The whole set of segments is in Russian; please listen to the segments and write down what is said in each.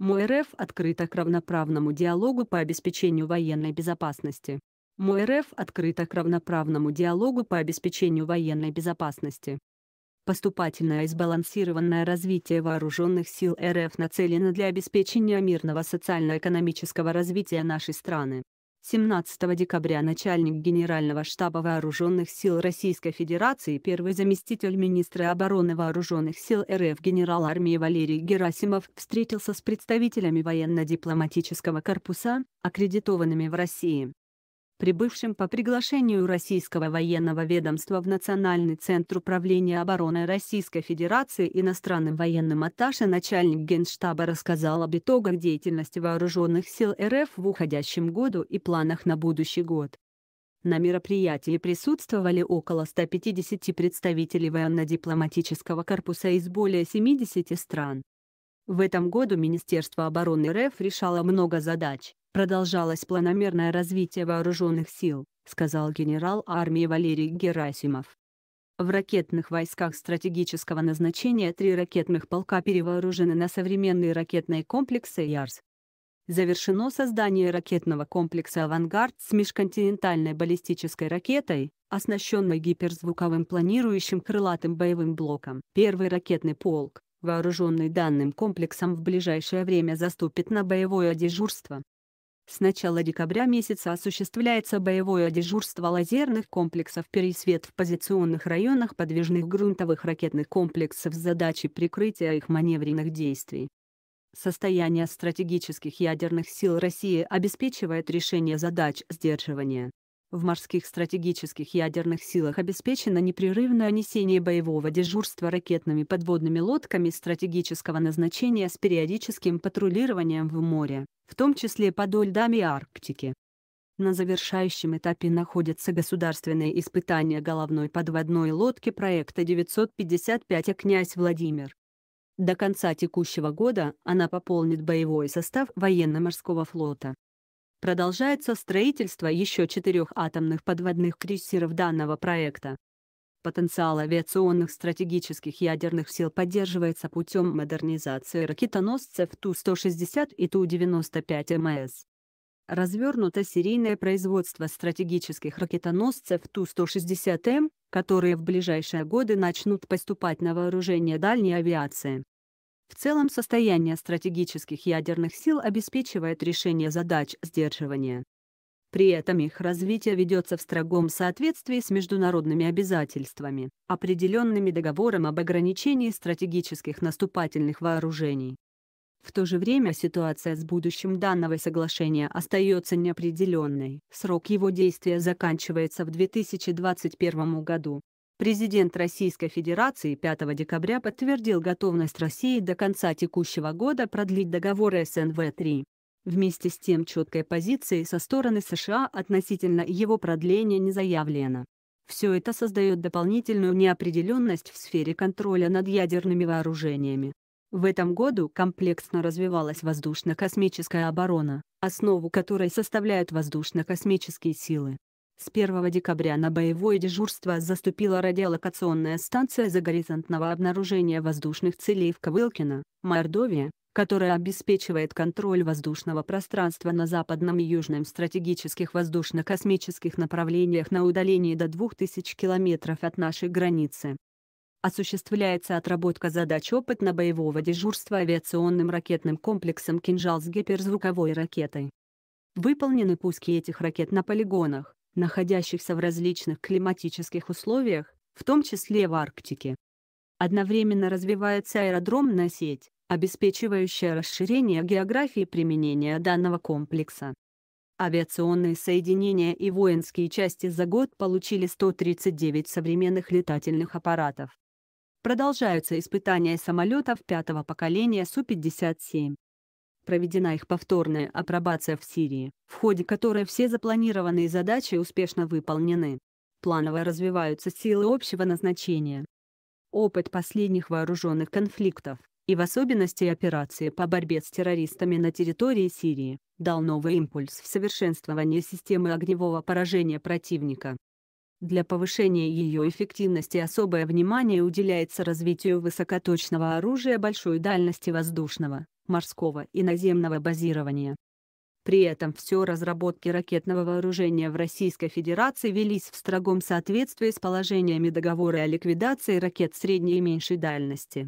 МОРФ открыта к равноправному диалогу по обеспечению военной безопасности. МОРФ открыта к равноправному диалогу по обеспечению военной безопасности. Поступательное и сбалансированное развитие вооруженных сил РФ нацелено для обеспечения мирного социально-экономического развития нашей страны. 17 декабря начальник Генерального штаба Вооруженных сил Российской Федерации первый заместитель министра обороны Вооруженных сил РФ генерал армии Валерий Герасимов встретился с представителями военно-дипломатического корпуса, аккредитованными в России, прибывшим по приглашению Российского военного ведомства в Национальный центр управления обороной Российской Федерации иностранным военным атташе начальник Генштаба рассказал об итогах деятельности Вооруженных сил РФ в уходящем году и планах на будущий год. На мероприятии присутствовали около 150 представителей военно-дипломатического корпуса из более 70 стран. В этом году Министерство обороны РФ решало много задач продолжалось планомерное развитие вооруженных сил, сказал генерал армии Валерий Герасимов. В ракетных войсках стратегического назначения три ракетных полка перевооружены на современные ракетные комплексы ЯРС. Завершено создание ракетного комплекса «Авангард» с межконтинентальной баллистической ракетой, оснащенной гиперзвуковым планирующим крылатым боевым блоком. Первый ракетный полк, вооруженный данным комплексом в ближайшее время заступит на боевое дежурство. С начала декабря месяца осуществляется боевое дежурство лазерных комплексов «Пересвет» в позиционных районах подвижных грунтовых ракетных комплексов с задачей прикрытия их маневренных действий. Состояние стратегических ядерных сил России обеспечивает решение задач сдерживания в морских стратегических ядерных силах обеспечено непрерывное несение боевого дежурства ракетными подводными лодками стратегического назначения с периодическим патрулированием в море, в том числе под льдами Арктики. На завершающем этапе находятся государственные испытания головной подводной лодки проекта 955 а «Князь Владимир». До конца текущего года она пополнит боевой состав военно-морского флота. Продолжается строительство еще четырех атомных подводных крейсеров данного проекта. Потенциал авиационных стратегических ядерных сил поддерживается путем модернизации ракетоносцев Ту-160 и Ту-95МС. Развернуто серийное производство стратегических ракетоносцев Ту-160М, которые в ближайшие годы начнут поступать на вооружение дальней авиации. В целом, состояние стратегических ядерных сил обеспечивает решение задач сдерживания. При этом их развитие ведется в строгом соответствии с международными обязательствами, определенными договором об ограничении стратегических наступательных вооружений. В то же время ситуация с будущим данного соглашения остается неопределенной. Срок его действия заканчивается в 2021 году, Президент Российской Федерации 5 декабря подтвердил готовность России до конца текущего года продлить договоры СНВ-3. Вместе с тем четкой позиции со стороны США относительно его продления не заявлено. Все это создает дополнительную неопределенность в сфере контроля над ядерными вооружениями. В этом году комплексно развивалась воздушно-космическая оборона, основу которой составляют воздушно-космические силы. С 1 декабря на боевое дежурство заступила радиолокационная станция загоризонтного обнаружения воздушных целей в Ковылкино, Мордовия, которая обеспечивает контроль воздушного пространства на западном и южном стратегических воздушно-космических направлениях на удалении до 2000 км от нашей границы. Осуществляется отработка задач опытно-боевого дежурства авиационным ракетным комплексом «Кинжал» с гиперзвуковой ракетой. Выполнены пуски этих ракет на полигонах, находящихся в различных климатических условиях, в том числе в Арктике. Одновременно развивается аэродромная сеть, обеспечивающая расширение географии применения данного комплекса. Авиационные соединения и воинские части за год получили 139 современных летательных аппаратов. Продолжаются испытания самолетов пятого поколения Су-57 проведена их повторная апробация в Сирии, в ходе которой все запланированные задачи успешно выполнены. Планово развиваются силы общего назначения. Опыт последних вооруженных конфликтов, и в особенности операции по борьбе с террористами на территории Сирии, дал новый импульс в совершенствовании системы огневого поражения противника. Для повышения ее эффективности особое внимание уделяется развитию высокоточного оружия большой дальности воздушного, морского и наземного базирования. При этом все разработки ракетного вооружения в Российской Федерации велись в строгом соответствии с положениями договора о ликвидации ракет средней и меньшей дальности.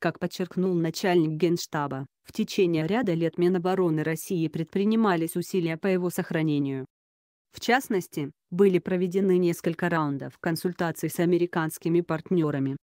Как подчеркнул начальник Генштаба, в течение ряда лет Минобороны России предпринимались усилия по его сохранению. В частности, были проведены несколько раундов консультаций с американскими партнерами,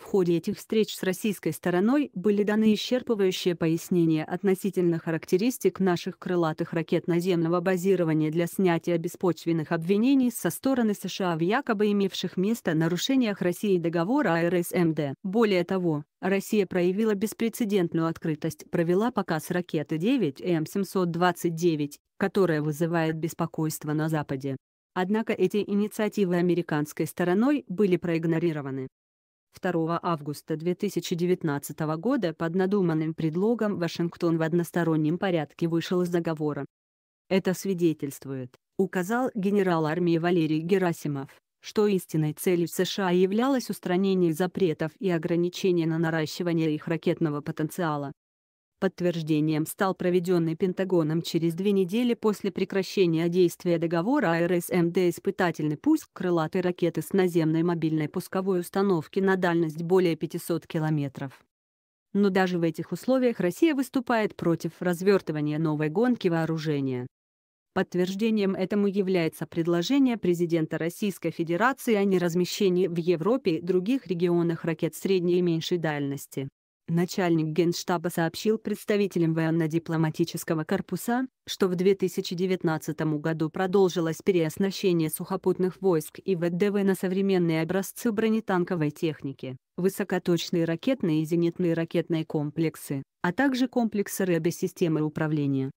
в ходе этих встреч с российской стороной были даны исчерпывающие пояснения относительно характеристик наших крылатых ракет наземного базирования для снятия беспочвенных обвинений со стороны США в якобы имевших место нарушениях России договора о РСМД. Более того, Россия проявила беспрецедентную открытость, провела показ ракеты 9М729, которая вызывает беспокойство на Западе. Однако эти инициативы американской стороной были проигнорированы. 2 августа 2019 года под надуманным предлогом Вашингтон в одностороннем порядке вышел из договора. Это свидетельствует, указал генерал армии Валерий Герасимов, что истинной целью США являлось устранение запретов и ограничений на наращивание их ракетного потенциала. Подтверждением стал проведенный Пентагоном через две недели после прекращения действия договора АРСМД испытательный пуск крылатой ракеты с наземной мобильной пусковой установки на дальность более 500 километров. Но даже в этих условиях Россия выступает против развертывания новой гонки вооружения. Подтверждением этому является предложение президента Российской Федерации о неразмещении в Европе и других регионах ракет средней и меньшей дальности начальник Генштаба сообщил представителям военно-дипломатического корпуса, что в 2019 году продолжилось переоснащение сухопутных войск и ВДВ на современные образцы бронетанковой техники, высокоточные ракетные и зенитные ракетные комплексы, а также комплексы РЭБ-системы управления.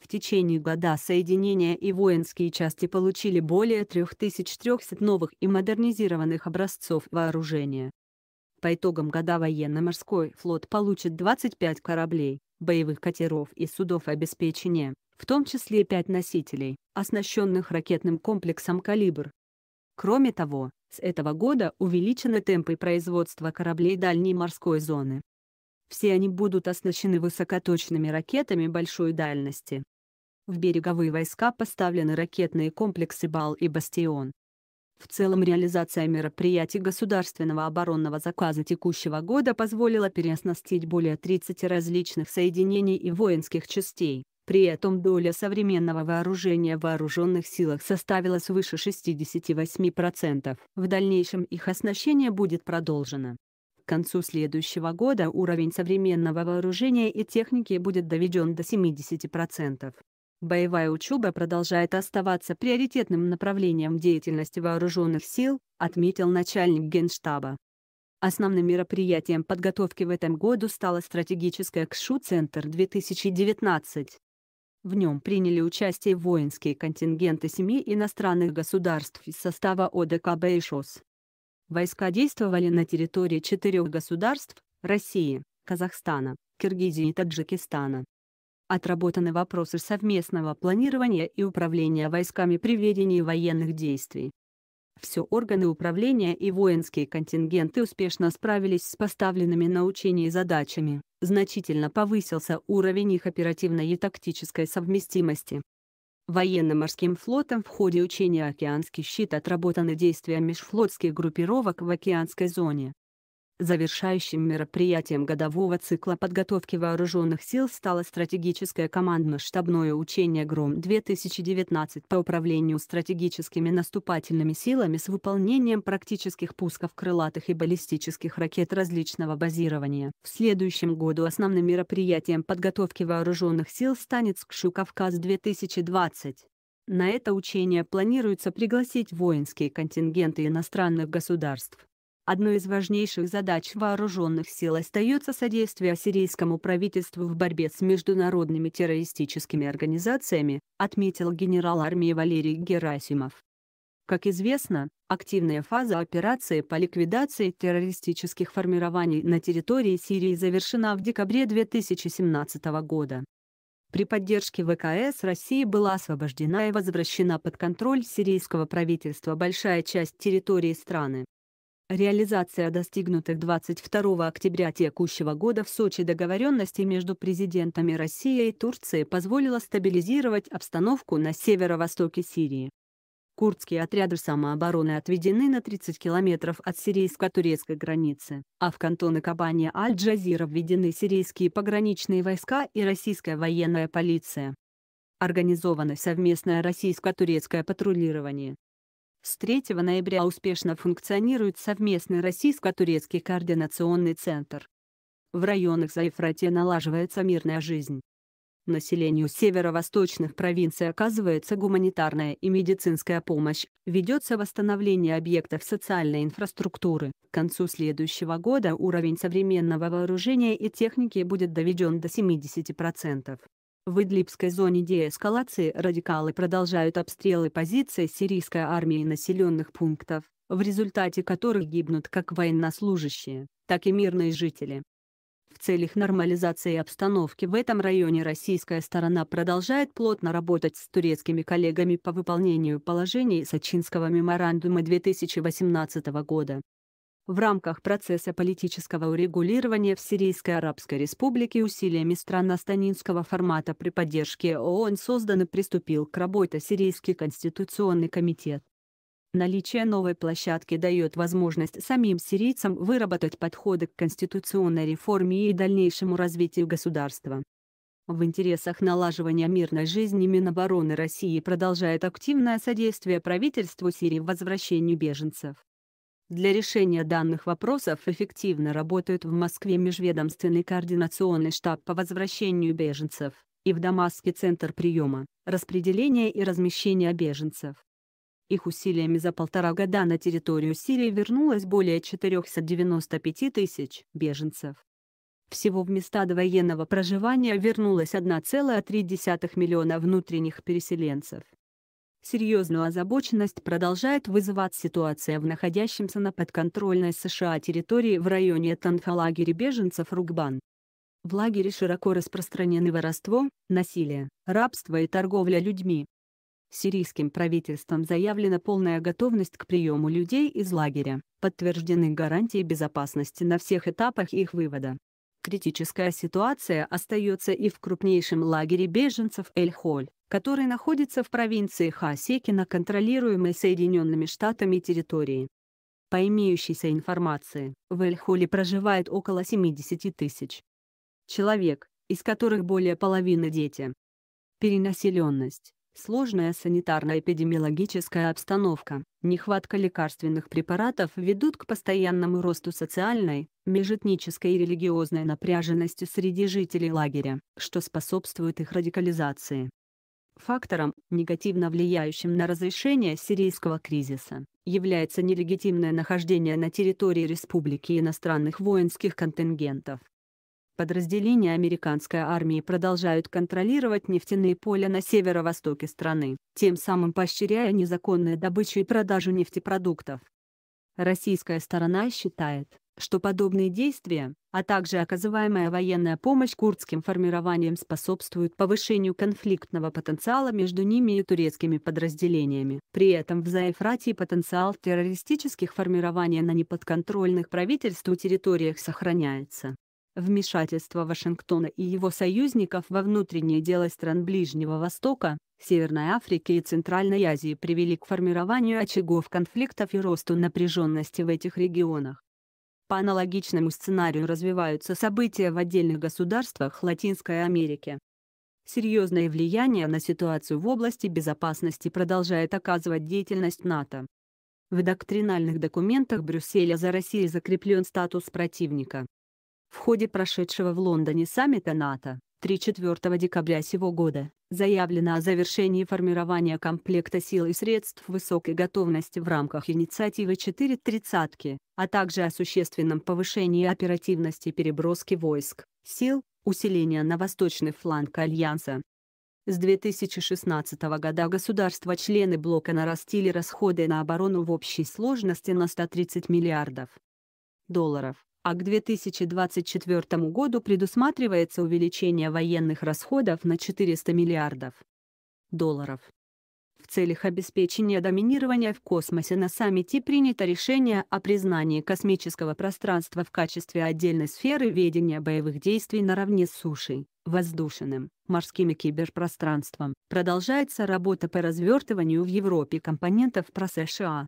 В течение года соединения и воинские части получили более 3300 новых и модернизированных образцов вооружения. По итогам года военно-морской флот получит 25 кораблей, боевых катеров и судов обеспечения, в том числе 5 носителей, оснащенных ракетным комплексом «Калибр». Кроме того, с этого года увеличены темпы производства кораблей дальней морской зоны. Все они будут оснащены высокоточными ракетами большой дальности. В береговые войска поставлены ракетные комплексы «Бал» и «Бастион», в целом реализация мероприятий государственного оборонного заказа текущего года позволила переоснастить более 30 различных соединений и воинских частей. При этом доля современного вооружения в вооруженных силах составила свыше 68%. В дальнейшем их оснащение будет продолжено. К концу следующего года уровень современного вооружения и техники будет доведен до 70%. Боевая учеба продолжает оставаться приоритетным направлением деятельности вооруженных сил, отметил начальник Генштаба. Основным мероприятием подготовки в этом году стала стратегическая КШУ-центр-2019. В нем приняли участие воинские контингенты семи иностранных государств из состава ОДКБ и ШОС. Войска действовали на территории четырех государств – России, Казахстана, Киргизии и Таджикистана отработаны вопросы совместного планирования и управления войсками при ведении военных действий. Все органы управления и воинские контингенты успешно справились с поставленными на учение задачами, значительно повысился уровень их оперативной и тактической совместимости. Военно-морским флотом в ходе учения «Океанский щит» отработаны действия межфлотских группировок в океанской зоне. Завершающим мероприятием годового цикла подготовки вооруженных сил стало стратегическое командно-штабное учение «Гром-2019» по управлению стратегическими наступательными силами с выполнением практических пусков крылатых и баллистических ракет различного базирования. В следующем году основным мероприятием подготовки вооруженных сил станет «Скшу-Кавказ-2020». На это учение планируется пригласить воинские контингенты иностранных государств. Одной из важнейших задач вооруженных сил остается содействие сирийскому правительству в борьбе с международными террористическими организациями, отметил генерал армии Валерий Герасимов. Как известно, активная фаза операции по ликвидации террористических формирований на территории Сирии завершена в декабре 2017 года. При поддержке ВКС России была освобождена и возвращена под контроль сирийского правительства большая часть территории страны. Реализация достигнутых 22 октября текущего года в Сочи договоренностей между президентами России и Турции позволила стабилизировать обстановку на северо-востоке Сирии. Курдские отряды самообороны отведены на 30 километров от сирийско-турецкой границы, а в кантоны Кабани Аль-Джазира введены сирийские пограничные войска и российская военная полиция. Организовано совместное российско-турецкое патрулирование, с 3 ноября успешно функционирует совместный российско-турецкий координационный центр. В районах Заефрате налаживается мирная жизнь. Населению северо-восточных провинций оказывается гуманитарная и медицинская помощь, ведется восстановление объектов социальной инфраструктуры. К концу следующего года уровень современного вооружения и техники будет доведен до 70%. В Идлибской зоне деэскалации радикалы продолжают обстрелы позиций сирийской армии населенных пунктов, в результате которых гибнут как военнослужащие, так и мирные жители. В целях нормализации обстановки в этом районе российская сторона продолжает плотно работать с турецкими коллегами по выполнению положений Сочинского меморандума 2018 года в рамках процесса политического урегулирования в Сирийской Арабской Республике усилиями стран астанинского формата при поддержке ООН создан и приступил к работе Сирийский конституционный комитет. Наличие новой площадки дает возможность самим сирийцам выработать подходы к конституционной реформе и дальнейшему развитию государства. В интересах налаживания мирной жизни Минобороны России продолжает активное содействие правительству Сирии в возвращении беженцев. Для решения данных вопросов эффективно работают в Москве Межведомственный координационный штаб по возвращению беженцев и в Дамаске Центр приема, распределения и размещения беженцев. Их усилиями за полтора года на территорию Сирии вернулось более 495 тысяч беженцев. Всего в места довоенного проживания вернулось 1,3 миллиона внутренних переселенцев. Серьезную озабоченность продолжает вызывать ситуация в находящемся на подконтрольной США территории в районе танхолагеря беженцев Рукбан. В лагере широко распространены воровство, насилие, рабство и торговля людьми. Сирийским правительством заявлена полная готовность к приему людей из лагеря, подтверждены гарантии безопасности на всех этапах их вывода. Критическая ситуация остается и в крупнейшем лагере беженцев Эль-Холь, который находится в провинции Хаосеки на контролируемой Соединенными Штатами территории. По имеющейся информации, в Эльхоле проживает около 70 тысяч человек, из которых более половины дети. Перенаселенность, сложная санитарно-эпидемиологическая обстановка, нехватка лекарственных препаратов ведут к постоянному росту социальной, межэтнической и религиозной напряженности среди жителей лагеря, что способствует их радикализации. Фактором, негативно влияющим на разрешение сирийского кризиса, является нелегитимное нахождение на территории республики иностранных воинских контингентов. Подразделения американской армии продолжают контролировать нефтяные поля на северо-востоке страны, тем самым поощряя незаконную добычу и продажу нефтепродуктов. Российская сторона считает, что подобные действия, а также оказываемая военная помощь курдским формированиям способствуют повышению конфликтного потенциала между ними и турецкими подразделениями. При этом в Заефратии потенциал террористических формирований на неподконтрольных правительству территориях сохраняется. Вмешательство Вашингтона и его союзников во внутренние дела стран Ближнего Востока, Северной Африки и Центральной Азии привели к формированию очагов конфликтов и росту напряженности в этих регионах. По аналогичному сценарию развиваются события в отдельных государствах Латинской Америки. Серьезное влияние на ситуацию в области безопасности продолжает оказывать деятельность НАТО. В доктринальных документах Брюсселя за Россией закреплен статус противника. В ходе прошедшего в Лондоне саммита НАТО 3-4 декабря сего года, заявлено о завершении формирования комплекта сил и средств высокой готовности в рамках инициативы 4 тридцатки, а также о существенном повышении оперативности переброски войск, сил, усиления на восточный фланг Альянса. С 2016 года государства-члены блока нарастили расходы на оборону в общей сложности на 130 миллиардов долларов а к 2024 году предусматривается увеличение военных расходов на 400 миллиардов долларов. В целях обеспечения доминирования в космосе на саммите принято решение о признании космического пространства в качестве отдельной сферы ведения боевых действий наравне с сушей, воздушным, морским и киберпространством. Продолжается работа по развертыванию в Европе компонентов про США,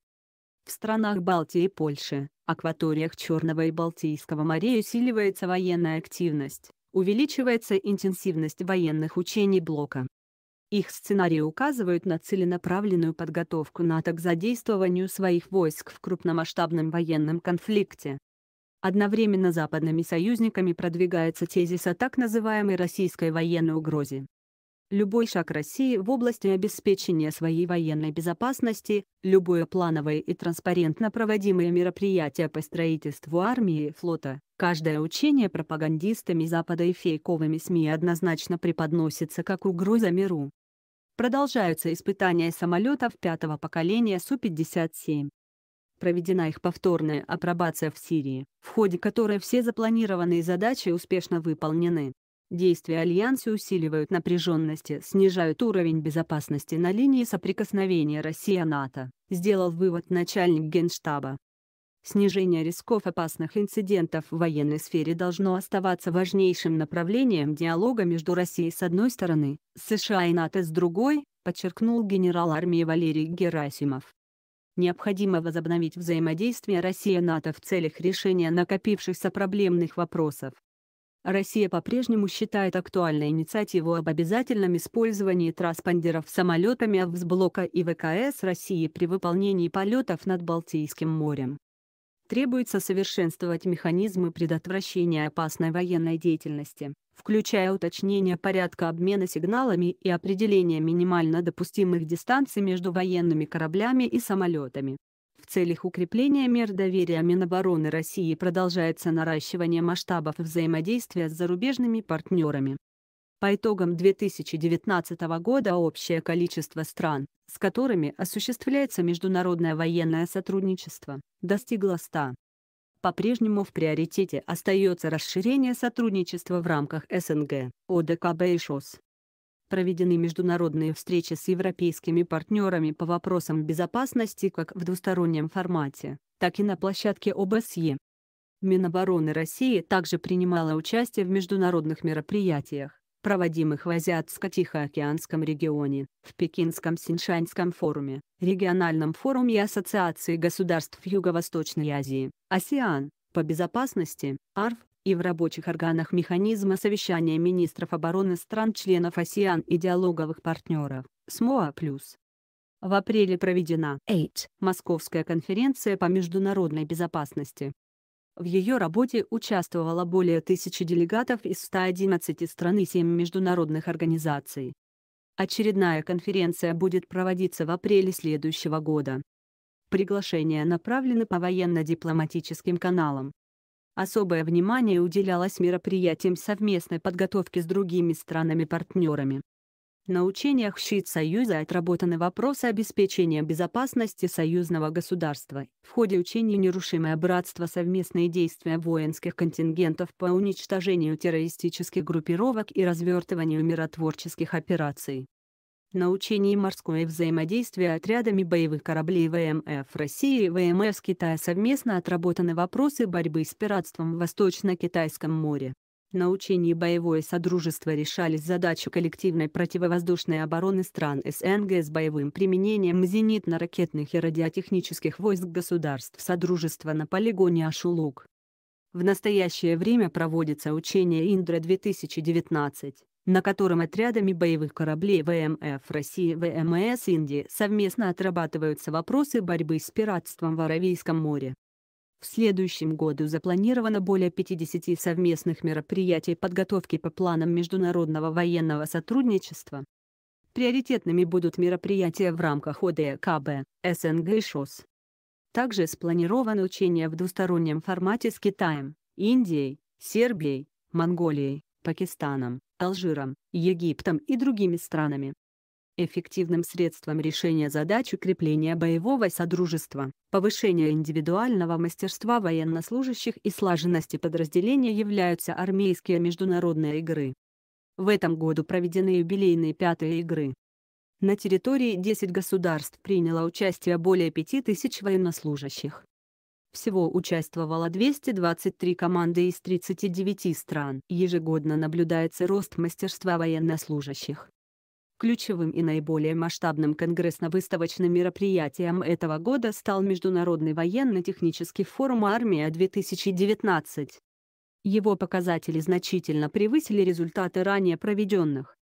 в странах Балтии и Польши, акваториях Черного и Балтийского морей усиливается военная активность, увеличивается интенсивность военных учений блока. Их сценарии указывают на целенаправленную подготовку НАТО к задействованию своих войск в крупномасштабном военном конфликте. Одновременно западными союзниками продвигается тезис о так называемой российской военной угрозе. Любой шаг России в области обеспечения своей военной безопасности, любое плановое и транспарентно проводимое мероприятие по строительству армии и флота, каждое учение пропагандистами Запада и фейковыми СМИ однозначно преподносится как угроза миру. Продолжаются испытания самолетов пятого поколения Су-57 проведена их повторная апробация в Сирии, в ходе которой все запланированные задачи успешно выполнены. Действия Альянса усиливают напряженности, снижают уровень безопасности на линии соприкосновения Россия-НАТО, сделал вывод начальник Генштаба. Снижение рисков опасных инцидентов в военной сфере должно оставаться важнейшим направлением диалога между Россией с одной стороны, США и НАТО с другой, подчеркнул генерал армии Валерий Герасимов. Необходимо возобновить взаимодействие России-НАТО в целях решения накопившихся проблемных вопросов. Россия по-прежнему считает актуальной инициативу об обязательном использовании транспондеров самолетами АВС-блока и ВКС России при выполнении полетов над Балтийским морем. Требуется совершенствовать механизмы предотвращения опасной военной деятельности, включая уточнение порядка обмена сигналами и определение минимально допустимых дистанций между военными кораблями и самолетами. В целях укрепления мер доверия Минобороны России продолжается наращивание масштабов взаимодействия с зарубежными партнерами. По итогам 2019 года общее количество стран, с которыми осуществляется международное военное сотрудничество, достигло 100. По-прежнему в приоритете остается расширение сотрудничества в рамках СНГ, ОДКБ и ШОС проведены международные встречи с европейскими партнерами по вопросам безопасности как в двустороннем формате, так и на площадке ОБСЕ. Минобороны России также принимала участие в международных мероприятиях, проводимых в Азиатско-Тихоокеанском регионе, в Пекинском Синшаньском форуме, региональном форуме Ассоциации государств Юго-Восточной Азии, АСИАН, по безопасности, АРФ, и в рабочих органах механизма совещания министров обороны стран-членов АСИАН и диалоговых партнеров, СМОА+. В апреле проведена 8 Московская конференция по международной безопасности. В ее работе участвовало более тысячи делегатов из 111 стран и 7 международных организаций. Очередная конференция будет проводиться в апреле следующего года. Приглашения направлены по военно-дипломатическим каналам. Особое внимание уделялось мероприятиям совместной подготовки с другими странами-партнерами. На учениях ЩИИТ Союза отработаны вопросы обеспечения безопасности союзного государства. В ходе учений «Нерушимое братство» совместные действия воинских контингентов по уничтожению террористических группировок и развертыванию миротворческих операций на учении «Морское взаимодействие отрядами боевых кораблей ВМФ России и ВМФ Китая совместно отработаны вопросы борьбы с пиратством в Восточно-Китайском море. На учении «Боевое Содружество» решались задачи коллективной противовоздушной обороны стран СНГ с боевым применением зенитно-ракетных и радиотехнических войск государств Содружества на полигоне Ашулук. В настоящее время проводится учение Индра-2019 на котором отрядами боевых кораблей ВМФ России ВМС Индии совместно отрабатываются вопросы борьбы с пиратством в Аравийском море. В следующем году запланировано более 50 совместных мероприятий подготовки по планам международного военного сотрудничества. Приоритетными будут мероприятия в рамках ОДКБ, СНГ и ШОС. Также спланированы учения в двустороннем формате с Китаем, Индией, Сербией, Монголией, Пакистаном, Алжиром, Египтом и другими странами. Эффективным средством решения задач укрепления боевого содружества, повышения индивидуального мастерства военнослужащих и слаженности подразделения являются армейские международные игры. В этом году проведены юбилейные пятые игры. На территории 10 государств приняло участие более 5000 военнослужащих. Всего участвовало 223 команды из 39 стран. Ежегодно наблюдается рост мастерства военнослужащих. Ключевым и наиболее масштабным конгрессно-выставочным мероприятием этого года стал Международный военно-технический форум «Армия-2019». Его показатели значительно превысили результаты ранее проведенных.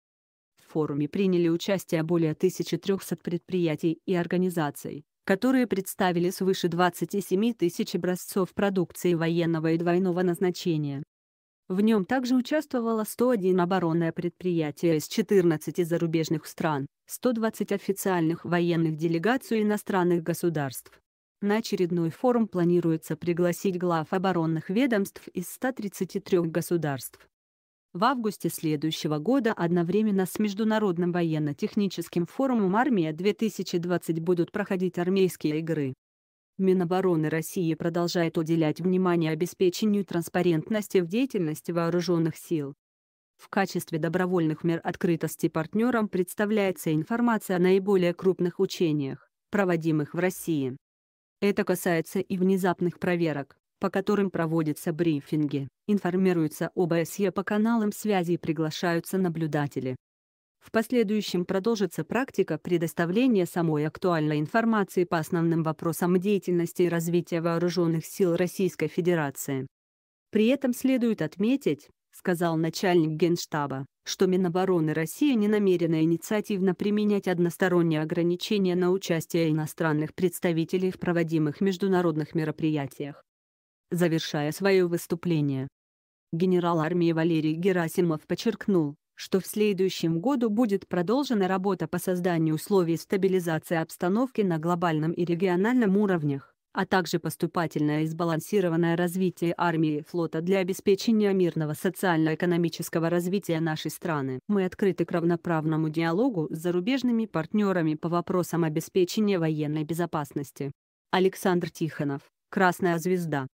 В форуме приняли участие более 1300 предприятий и организаций которые представили свыше 27 тысяч образцов продукции военного и двойного назначения. В нем также участвовало 101 оборонное предприятие из 14 зарубежных стран, 120 официальных военных делегаций иностранных государств. На очередной форум планируется пригласить глав оборонных ведомств из 133 государств в августе следующего года одновременно с Международным военно-техническим форумом «Армия-2020» будут проходить армейские игры. Минобороны России продолжает уделять внимание обеспечению транспарентности в деятельности вооруженных сил. В качестве добровольных мер открытости партнерам представляется информация о наиболее крупных учениях, проводимых в России. Это касается и внезапных проверок, по которым проводятся брифинги, информируются об ОСЕ по каналам связи и приглашаются наблюдатели. В последующем продолжится практика предоставления самой актуальной информации по основным вопросам деятельности и развития вооруженных сил Российской Федерации. При этом следует отметить, сказал начальник Генштаба, что Минобороны России не намерена инициативно применять односторонние ограничения на участие иностранных представителей в проводимых международных мероприятиях завершая свое выступление. Генерал армии Валерий Герасимов подчеркнул, что в следующем году будет продолжена работа по созданию условий стабилизации обстановки на глобальном и региональном уровнях, а также поступательное и сбалансированное развитие армии и флота для обеспечения мирного социально-экономического развития нашей страны. Мы открыты к равноправному диалогу с зарубежными партнерами по вопросам обеспечения военной безопасности. Александр Тихонов, Красная звезда.